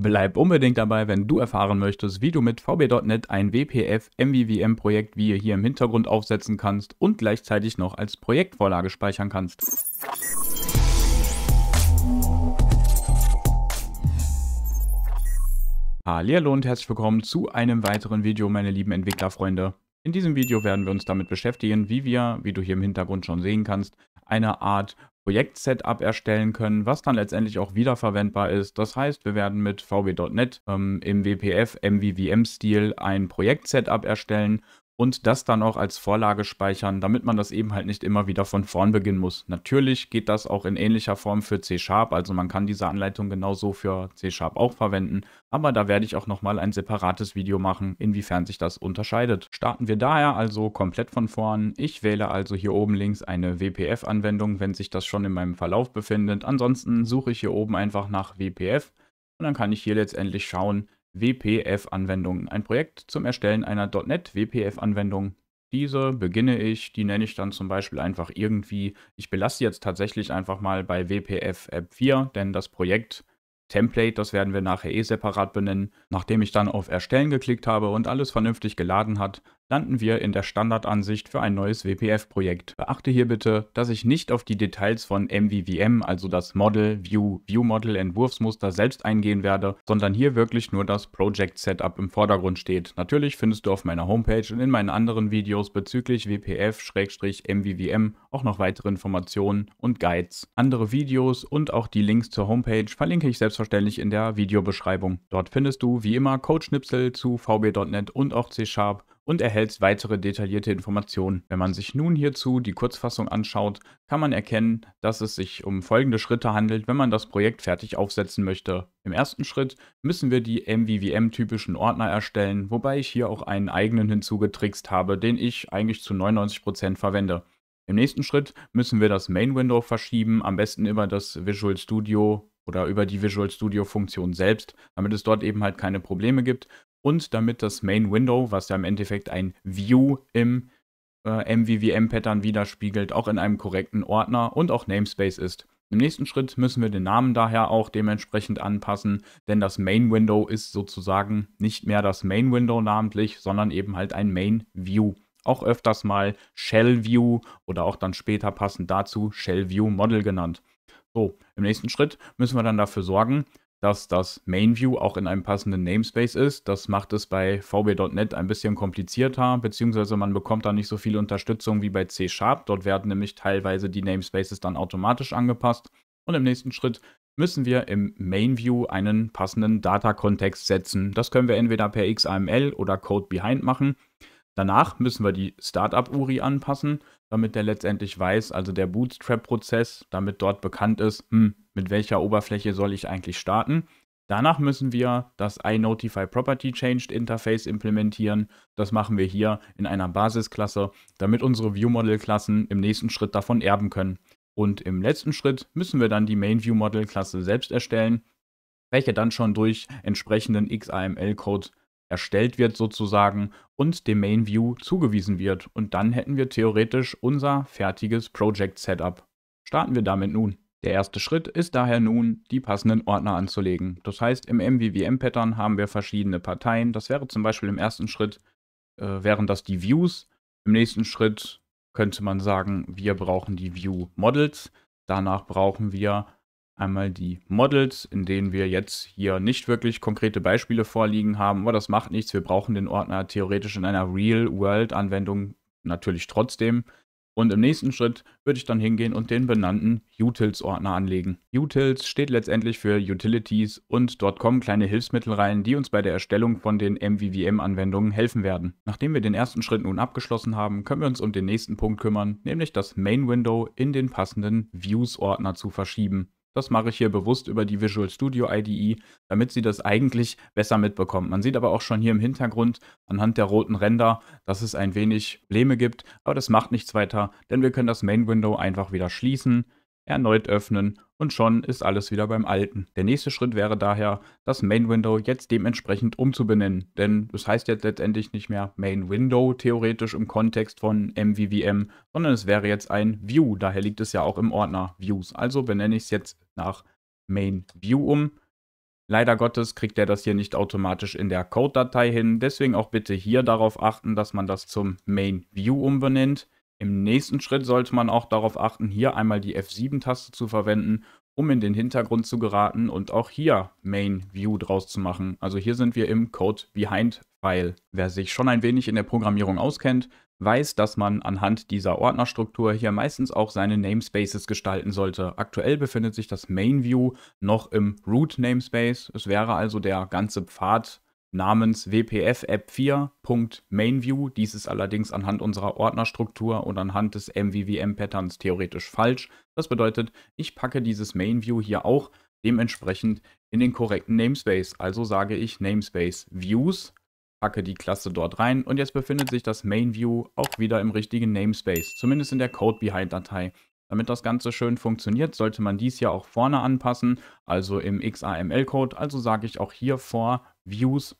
Bleib unbedingt dabei, wenn du erfahren möchtest, wie du mit VB.NET ein WPF-MVVM-Projekt wie hier im Hintergrund aufsetzen kannst und gleichzeitig noch als Projektvorlage speichern kannst. Hallo und herzlich willkommen zu einem weiteren Video, meine lieben Entwicklerfreunde. In diesem Video werden wir uns damit beschäftigen, wie wir, wie du hier im Hintergrund schon sehen kannst, eine Art Projekt-Setup erstellen können, was dann letztendlich auch wiederverwendbar ist. Das heißt, wir werden mit VW.NET ähm, im WPF MVVM-Stil ein Projekt-Setup erstellen und das dann auch als Vorlage speichern, damit man das eben halt nicht immer wieder von vorn beginnen muss. Natürlich geht das auch in ähnlicher Form für C-Sharp, also man kann diese Anleitung genauso für C-Sharp auch verwenden, aber da werde ich auch nochmal ein separates Video machen, inwiefern sich das unterscheidet. Starten wir daher also komplett von vorn. Ich wähle also hier oben links eine WPF-Anwendung, wenn sich das schon in meinem Verlauf befindet. Ansonsten suche ich hier oben einfach nach WPF und dann kann ich hier letztendlich schauen, WPF-Anwendung. Ein Projekt zum Erstellen einer .NET WPF-Anwendung. Diese beginne ich, die nenne ich dann zum Beispiel einfach irgendwie. Ich belasse jetzt tatsächlich einfach mal bei WPF App 4, denn das Projekt Template, das werden wir nachher eh separat benennen. Nachdem ich dann auf Erstellen geklickt habe und alles vernünftig geladen hat, landen wir in der Standardansicht für ein neues WPF-Projekt. Beachte hier bitte, dass ich nicht auf die Details von MVVM, also das Model, View, View Model, Entwurfsmuster selbst eingehen werde, sondern hier wirklich nur das Project Setup im Vordergrund steht. Natürlich findest du auf meiner Homepage und in meinen anderen Videos bezüglich WPF-MVVM auch noch weitere Informationen und Guides. Andere Videos und auch die Links zur Homepage verlinke ich selbstverständlich in der Videobeschreibung. Dort findest du wie immer Codeschnipsel zu VB.NET und auch C-Sharp und erhältst weitere detaillierte Informationen. Wenn man sich nun hierzu die Kurzfassung anschaut, kann man erkennen, dass es sich um folgende Schritte handelt, wenn man das Projekt fertig aufsetzen möchte. Im ersten Schritt müssen wir die MVVM-typischen Ordner erstellen, wobei ich hier auch einen eigenen hinzugetrickst habe, den ich eigentlich zu 99% verwende. Im nächsten Schritt müssen wir das Main Window verschieben, am besten über das Visual Studio oder über die Visual Studio Funktion selbst, damit es dort eben halt keine Probleme gibt und damit das Main Window, was ja im Endeffekt ein View im äh, MVVM-Pattern widerspiegelt, auch in einem korrekten Ordner und auch Namespace ist. Im nächsten Schritt müssen wir den Namen daher auch dementsprechend anpassen, denn das Main Window ist sozusagen nicht mehr das Main Window namentlich, sondern eben halt ein Main View. Auch öfters mal Shell View oder auch dann später passend dazu Shell View Model genannt. So, im nächsten Schritt müssen wir dann dafür sorgen, dass das Mainview auch in einem passenden Namespace ist. Das macht es bei VB.NET ein bisschen komplizierter, beziehungsweise man bekommt da nicht so viel Unterstützung wie bei C Sharp. Dort werden nämlich teilweise die Namespaces dann automatisch angepasst. Und im nächsten Schritt müssen wir im Mainview einen passenden Data-Kontext setzen. Das können wir entweder per XAML oder Code Behind machen. Danach müssen wir die Startup-URI anpassen, damit der letztendlich weiß, also der Bootstrap-Prozess, damit dort bekannt ist, hm, mit welcher Oberfläche soll ich eigentlich starten. Danach müssen wir das iNotify Property Changed Interface implementieren. Das machen wir hier in einer Basisklasse, damit unsere ViewModel-Klassen im nächsten Schritt davon erben können. Und im letzten Schritt müssen wir dann die MainViewModel-Klasse selbst erstellen, welche dann schon durch entsprechenden XAML-Code erstellt wird sozusagen und dem MainView zugewiesen wird. Und dann hätten wir theoretisch unser fertiges Project-Setup. Starten wir damit nun. Der erste Schritt ist daher nun, die passenden Ordner anzulegen. Das heißt, im MVVM-Pattern haben wir verschiedene Parteien. Das wäre zum Beispiel im ersten Schritt, äh, wären das die Views. Im nächsten Schritt könnte man sagen, wir brauchen die View Models. Danach brauchen wir einmal die Models, in denen wir jetzt hier nicht wirklich konkrete Beispiele vorliegen haben, aber das macht nichts. Wir brauchen den Ordner theoretisch in einer Real-World-Anwendung natürlich trotzdem. Und im nächsten Schritt würde ich dann hingehen und den benannten Utils-Ordner anlegen. Utils steht letztendlich für Utilities und dort kommen kleine Hilfsmittel rein, die uns bei der Erstellung von den MVVM-Anwendungen helfen werden. Nachdem wir den ersten Schritt nun abgeschlossen haben, können wir uns um den nächsten Punkt kümmern, nämlich das Main Window in den passenden Views-Ordner zu verschieben. Das mache ich hier bewusst über die Visual Studio IDE, damit sie das eigentlich besser mitbekommen. Man sieht aber auch schon hier im Hintergrund anhand der roten Ränder, dass es ein wenig Probleme gibt, aber das macht nichts weiter, denn wir können das Main Window einfach wieder schließen, erneut öffnen und schon ist alles wieder beim Alten. Der nächste Schritt wäre daher, das Main Window jetzt dementsprechend umzubenennen, denn es heißt jetzt letztendlich nicht mehr Main Window theoretisch im Kontext von MVVM, sondern es wäre jetzt ein View, daher liegt es ja auch im Ordner Views. Also benenne ich es jetzt nach Main View um. Leider Gottes kriegt er das hier nicht automatisch in der Code-Datei hin. Deswegen auch bitte hier darauf achten, dass man das zum Main View umbenennt. Im nächsten Schritt sollte man auch darauf achten, hier einmal die F7-Taste zu verwenden, um in den Hintergrund zu geraten und auch hier Main View draus zu machen. Also hier sind wir im Code Behind File. Wer sich schon ein wenig in der Programmierung auskennt, weiß, dass man anhand dieser Ordnerstruktur hier meistens auch seine Namespaces gestalten sollte. Aktuell befindet sich das MainView noch im Root Namespace. Es wäre also der ganze Pfad namens wpf-app4.mainview. Dies ist allerdings anhand unserer Ordnerstruktur und anhand des MVVM-Patterns theoretisch falsch. Das bedeutet, ich packe dieses Mainview hier auch dementsprechend in den korrekten Namespace. Also sage ich Namespace Views packe die Klasse dort rein und jetzt befindet sich das Main View auch wieder im richtigen Namespace, zumindest in der Code Behind Datei. Damit das Ganze schön funktioniert, sollte man dies ja auch vorne anpassen, also im XAML-Code, also sage ich auch hier vor Views.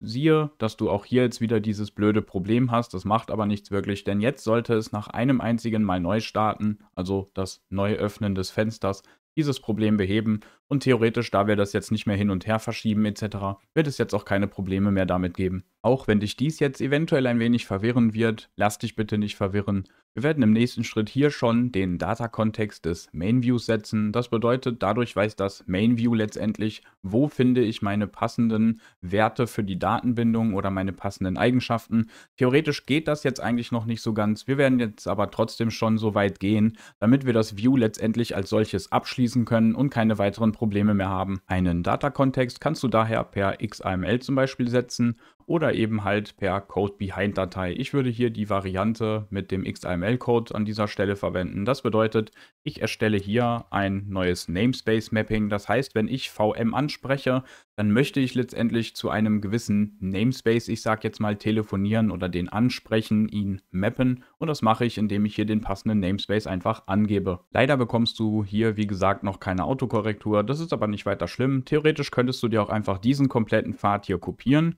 Siehe, dass du auch hier jetzt wieder dieses blöde Problem hast, das macht aber nichts wirklich, denn jetzt sollte es nach einem einzigen Mal neu starten, also das Neuöffnen des Fensters, dieses Problem beheben und theoretisch, da wir das jetzt nicht mehr hin und her verschieben etc., wird es jetzt auch keine Probleme mehr damit geben. Auch wenn dich dies jetzt eventuell ein wenig verwirren wird, lass dich bitte nicht verwirren. Wir werden im nächsten Schritt hier schon den Data-Kontext des Main-Views setzen. Das bedeutet, dadurch weiß das Main-View letztendlich, wo finde ich meine passenden Werte für die Datenbindung oder meine passenden Eigenschaften. Theoretisch geht das jetzt eigentlich noch nicht so ganz. Wir werden jetzt aber trotzdem schon so weit gehen, damit wir das View letztendlich als solches abschließen können und keine weiteren Probleme mehr haben. Einen Data-Kontext kannst du daher per XAML zum Beispiel setzen oder eben halt per Code-Behind-Datei. Ich würde hier die Variante mit dem xml code an dieser Stelle verwenden. Das bedeutet, ich erstelle hier ein neues Namespace-Mapping. Das heißt, wenn ich VM anspreche, dann möchte ich letztendlich zu einem gewissen Namespace, ich sage jetzt mal telefonieren oder den ansprechen, ihn mappen. Und das mache ich, indem ich hier den passenden Namespace einfach angebe. Leider bekommst du hier, wie gesagt, noch keine Autokorrektur. Das ist aber nicht weiter schlimm. Theoretisch könntest du dir auch einfach diesen kompletten Pfad hier kopieren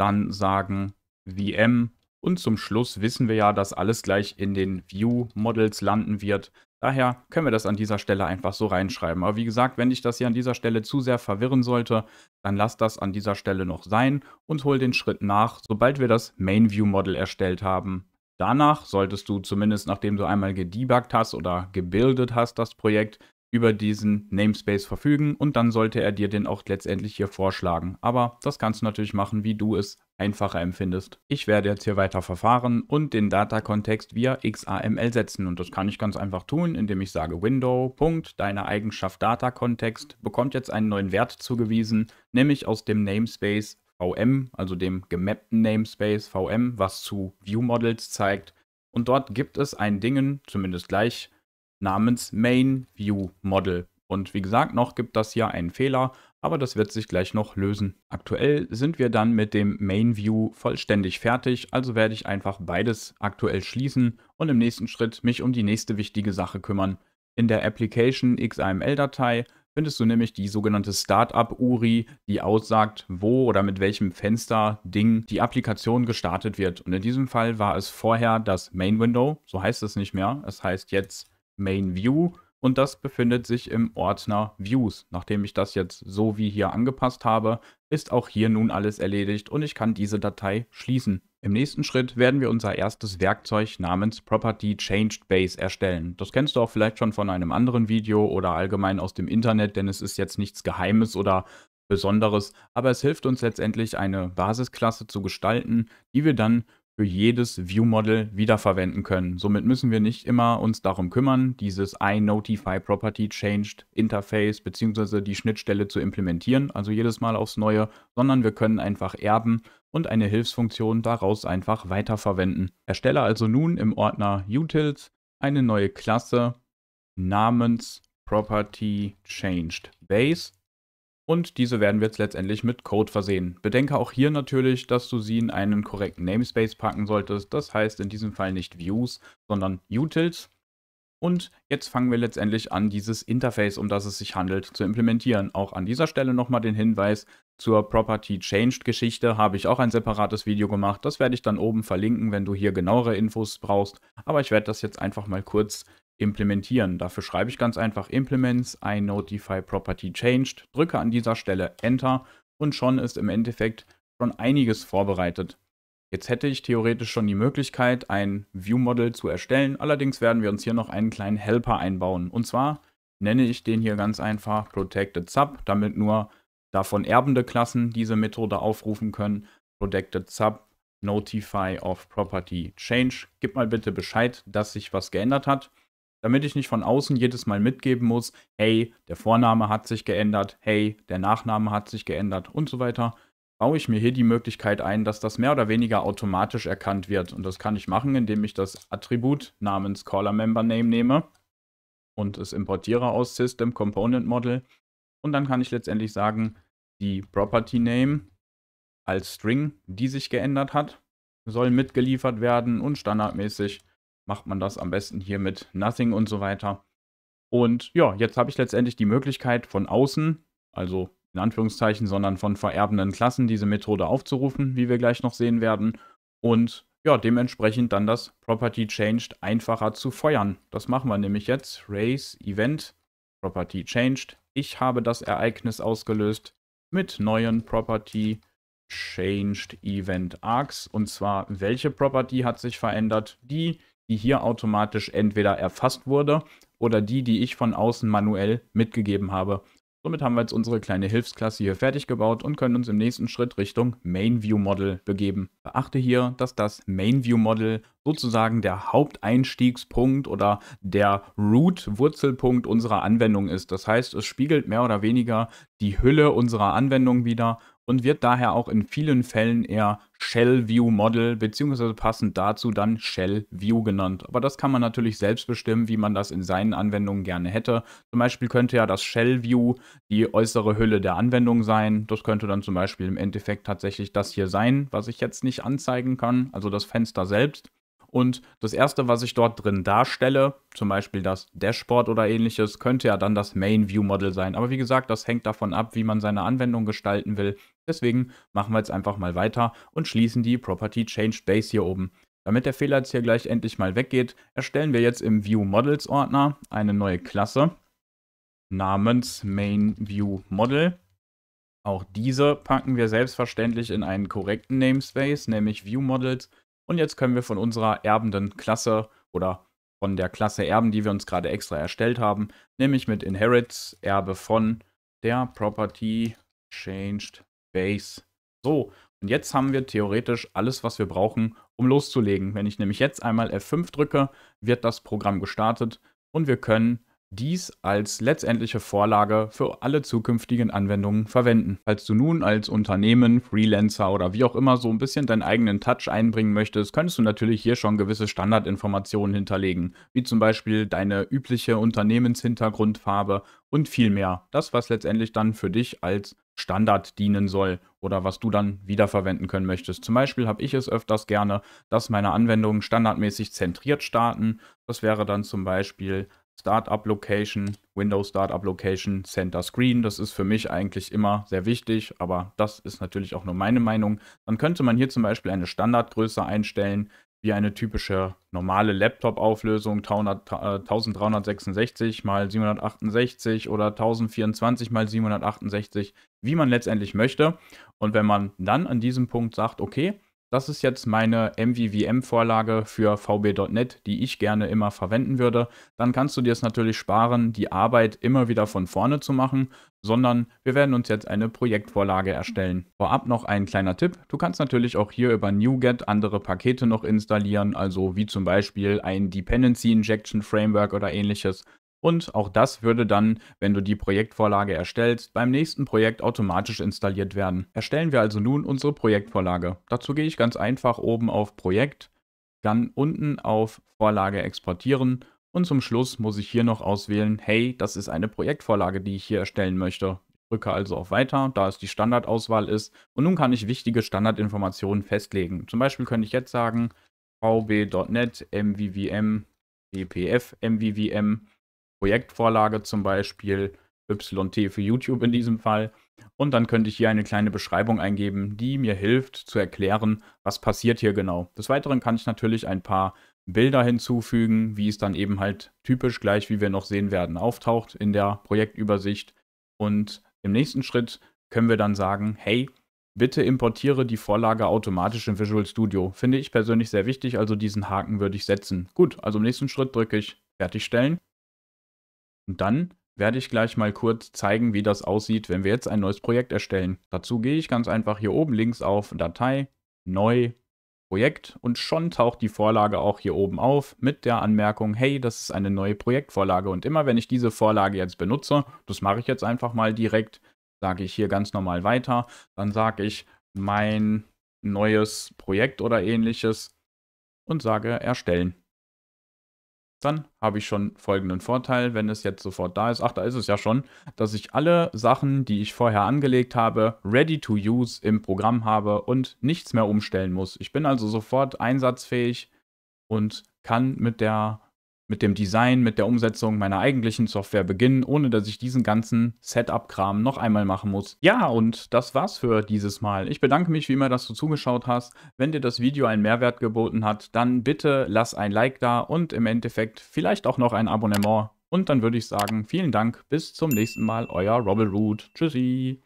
dann sagen VM und zum Schluss wissen wir ja, dass alles gleich in den View-Models landen wird. Daher können wir das an dieser Stelle einfach so reinschreiben. Aber wie gesagt, wenn ich das hier an dieser Stelle zu sehr verwirren sollte, dann lass das an dieser Stelle noch sein und hol den Schritt nach, sobald wir das Main View Model erstellt haben. Danach solltest du zumindest, nachdem du einmal gedebuggt hast oder gebildet hast, das Projekt, über diesen Namespace verfügen und dann sollte er dir den auch letztendlich hier vorschlagen. Aber das kannst du natürlich machen, wie du es einfacher empfindest. Ich werde jetzt hier weiter verfahren und den Datakontext via XAML setzen und das kann ich ganz einfach tun, indem ich sage Window. deine Eigenschaft Datakontext bekommt jetzt einen neuen Wert zugewiesen, nämlich aus dem Namespace VM, also dem gemappten Namespace VM, was zu View Models zeigt. Und dort gibt es ein Dingen, zumindest gleich, namens MainViewModel. Und wie gesagt, noch gibt das hier einen Fehler, aber das wird sich gleich noch lösen. Aktuell sind wir dann mit dem MainView vollständig fertig, also werde ich einfach beides aktuell schließen und im nächsten Schritt mich um die nächste wichtige Sache kümmern. In der Application XAML-Datei findest du nämlich die sogenannte Startup-URI, die aussagt, wo oder mit welchem Fenster, Ding die Applikation gestartet wird. Und in diesem Fall war es vorher das Main Window, so heißt es nicht mehr, es heißt jetzt Main View und das befindet sich im Ordner Views. Nachdem ich das jetzt so wie hier angepasst habe, ist auch hier nun alles erledigt und ich kann diese Datei schließen. Im nächsten Schritt werden wir unser erstes Werkzeug namens Property Changed Base erstellen. Das kennst du auch vielleicht schon von einem anderen Video oder allgemein aus dem Internet, denn es ist jetzt nichts Geheimes oder Besonderes, aber es hilft uns letztendlich eine Basisklasse zu gestalten, die wir dann für jedes View-Model wiederverwenden können. Somit müssen wir nicht immer uns darum kümmern, dieses iNotifyPropertyChangedInterface bzw. die Schnittstelle zu implementieren, also jedes Mal aufs Neue, sondern wir können einfach erben und eine Hilfsfunktion daraus einfach weiterverwenden. Erstelle also nun im Ordner Utils eine neue Klasse namens PropertyChangedBase und diese werden wir jetzt letztendlich mit Code versehen. Bedenke auch hier natürlich, dass du sie in einen korrekten Namespace packen solltest. Das heißt in diesem Fall nicht Views, sondern Utils. Und jetzt fangen wir letztendlich an, dieses Interface, um das es sich handelt, zu implementieren. Auch an dieser Stelle nochmal den Hinweis zur Property Changed Geschichte habe ich auch ein separates Video gemacht. Das werde ich dann oben verlinken, wenn du hier genauere Infos brauchst. Aber ich werde das jetzt einfach mal kurz implementieren. Dafür schreibe ich ganz einfach implements notify Property Changed, drücke an dieser Stelle Enter und schon ist im Endeffekt schon einiges vorbereitet. Jetzt hätte ich theoretisch schon die Möglichkeit, ein View-Model zu erstellen, allerdings werden wir uns hier noch einen kleinen Helper einbauen. Und zwar nenne ich den hier ganz einfach Protected Sub, damit nur davon erbende Klassen diese Methode aufrufen können. Protected Sub Notify of Property Change. Gib mal bitte Bescheid, dass sich was geändert hat damit ich nicht von außen jedes Mal mitgeben muss, hey, der Vorname hat sich geändert, hey, der Nachname hat sich geändert und so weiter, baue ich mir hier die Möglichkeit ein, dass das mehr oder weniger automatisch erkannt wird. Und das kann ich machen, indem ich das Attribut namens CallerMemberName nehme und es importiere aus System Component Model. Und dann kann ich letztendlich sagen, die Property Name als String, die sich geändert hat, soll mitgeliefert werden und standardmäßig macht man das am besten hier mit Nothing und so weiter. Und ja, jetzt habe ich letztendlich die Möglichkeit von außen, also in Anführungszeichen, sondern von vererbenden Klassen diese Methode aufzurufen, wie wir gleich noch sehen werden. Und ja, dementsprechend dann das Property Changed einfacher zu feuern. Das machen wir nämlich jetzt. Race Event Property Changed. Ich habe das Ereignis ausgelöst mit neuen Property Changed Event Arcs. Und zwar, welche Property hat sich verändert? Die, die hier automatisch entweder erfasst wurde oder die, die ich von außen manuell mitgegeben habe. Somit haben wir jetzt unsere kleine Hilfsklasse hier fertig gebaut und können uns im nächsten Schritt Richtung Main View Model begeben. Beachte hier, dass das Main View Model sozusagen der Haupteinstiegspunkt oder der Root-Wurzelpunkt unserer Anwendung ist. Das heißt, es spiegelt mehr oder weniger die Hülle unserer Anwendung wieder und wird daher auch in vielen Fällen eher Shell View Model bzw. passend dazu dann Shell View genannt. Aber das kann man natürlich selbst bestimmen, wie man das in seinen Anwendungen gerne hätte. Zum Beispiel könnte ja das Shell View die äußere Hülle der Anwendung sein. Das könnte dann zum Beispiel im Endeffekt tatsächlich das hier sein, was ich jetzt nicht anzeigen kann, also das Fenster selbst. Und das erste, was ich dort drin darstelle, zum Beispiel das Dashboard oder ähnliches, könnte ja dann das Main View Model sein. Aber wie gesagt, das hängt davon ab, wie man seine Anwendung gestalten will. Deswegen machen wir jetzt einfach mal weiter und schließen die Property Change Base hier oben. Damit der Fehler jetzt hier gleich endlich mal weggeht, erstellen wir jetzt im View Models Ordner eine neue Klasse namens Main View Model. Auch diese packen wir selbstverständlich in einen korrekten Namespace, nämlich ViewModels. Models und jetzt können wir von unserer erbenden Klasse oder von der Klasse Erben, die wir uns gerade extra erstellt haben, nämlich mit Inherits Erbe von der Property Changed Base. So, und jetzt haben wir theoretisch alles, was wir brauchen, um loszulegen. Wenn ich nämlich jetzt einmal F5 drücke, wird das Programm gestartet und wir können dies als letztendliche Vorlage für alle zukünftigen Anwendungen verwenden. Falls du nun als Unternehmen, Freelancer oder wie auch immer so ein bisschen deinen eigenen Touch einbringen möchtest, könntest du natürlich hier schon gewisse Standardinformationen hinterlegen, wie zum Beispiel deine übliche Unternehmenshintergrundfarbe und viel mehr. Das, was letztendlich dann für dich als Standard dienen soll oder was du dann wiederverwenden können möchtest. Zum Beispiel habe ich es öfters gerne, dass meine Anwendungen standardmäßig zentriert starten. Das wäre dann zum Beispiel Startup Location, Windows Startup Location, Center Screen. Das ist für mich eigentlich immer sehr wichtig, aber das ist natürlich auch nur meine Meinung. Dann könnte man hier zum Beispiel eine Standardgröße einstellen, wie eine typische normale Laptop-Auflösung 1366 x 768 oder 1024 x 768, wie man letztendlich möchte. Und wenn man dann an diesem Punkt sagt, okay, das ist jetzt meine MVVM-Vorlage für VB.NET, die ich gerne immer verwenden würde. Dann kannst du dir es natürlich sparen, die Arbeit immer wieder von vorne zu machen, sondern wir werden uns jetzt eine Projektvorlage erstellen. Vorab noch ein kleiner Tipp. Du kannst natürlich auch hier über NuGet andere Pakete noch installieren, also wie zum Beispiel ein Dependency Injection Framework oder ähnliches. Und auch das würde dann, wenn du die Projektvorlage erstellst, beim nächsten Projekt automatisch installiert werden. Erstellen wir also nun unsere Projektvorlage. Dazu gehe ich ganz einfach oben auf Projekt, dann unten auf Vorlage exportieren und zum Schluss muss ich hier noch auswählen, hey, das ist eine Projektvorlage, die ich hier erstellen möchte. Ich drücke also auf Weiter, da es die Standardauswahl ist und nun kann ich wichtige Standardinformationen festlegen. Zum Beispiel könnte ich jetzt sagen, vb.net, mvvm, dpf, mvvm, Projektvorlage zum Beispiel, YT für YouTube in diesem Fall. Und dann könnte ich hier eine kleine Beschreibung eingeben, die mir hilft zu erklären, was passiert hier genau. Des Weiteren kann ich natürlich ein paar Bilder hinzufügen, wie es dann eben halt typisch gleich, wie wir noch sehen werden, auftaucht in der Projektübersicht. Und im nächsten Schritt können wir dann sagen, hey, bitte importiere die Vorlage automatisch in Visual Studio. Finde ich persönlich sehr wichtig, also diesen Haken würde ich setzen. Gut, also im nächsten Schritt drücke ich Fertigstellen und dann werde ich gleich mal kurz zeigen, wie das aussieht, wenn wir jetzt ein neues Projekt erstellen. Dazu gehe ich ganz einfach hier oben links auf Datei, Neu, Projekt und schon taucht die Vorlage auch hier oben auf mit der Anmerkung, hey, das ist eine neue Projektvorlage und immer wenn ich diese Vorlage jetzt benutze, das mache ich jetzt einfach mal direkt, sage ich hier ganz normal weiter, dann sage ich mein neues Projekt oder ähnliches und sage erstellen dann habe ich schon folgenden Vorteil, wenn es jetzt sofort da ist, ach, da ist es ja schon, dass ich alle Sachen, die ich vorher angelegt habe, ready to use im Programm habe und nichts mehr umstellen muss. Ich bin also sofort einsatzfähig und kann mit der mit dem Design, mit der Umsetzung meiner eigentlichen Software beginnen, ohne dass ich diesen ganzen Setup-Kram noch einmal machen muss. Ja, und das war's für dieses Mal. Ich bedanke mich wie immer, dass du zugeschaut hast. Wenn dir das Video einen Mehrwert geboten hat, dann bitte lass ein Like da und im Endeffekt vielleicht auch noch ein Abonnement. Und dann würde ich sagen, vielen Dank, bis zum nächsten Mal, euer Robble Root. Tschüssi.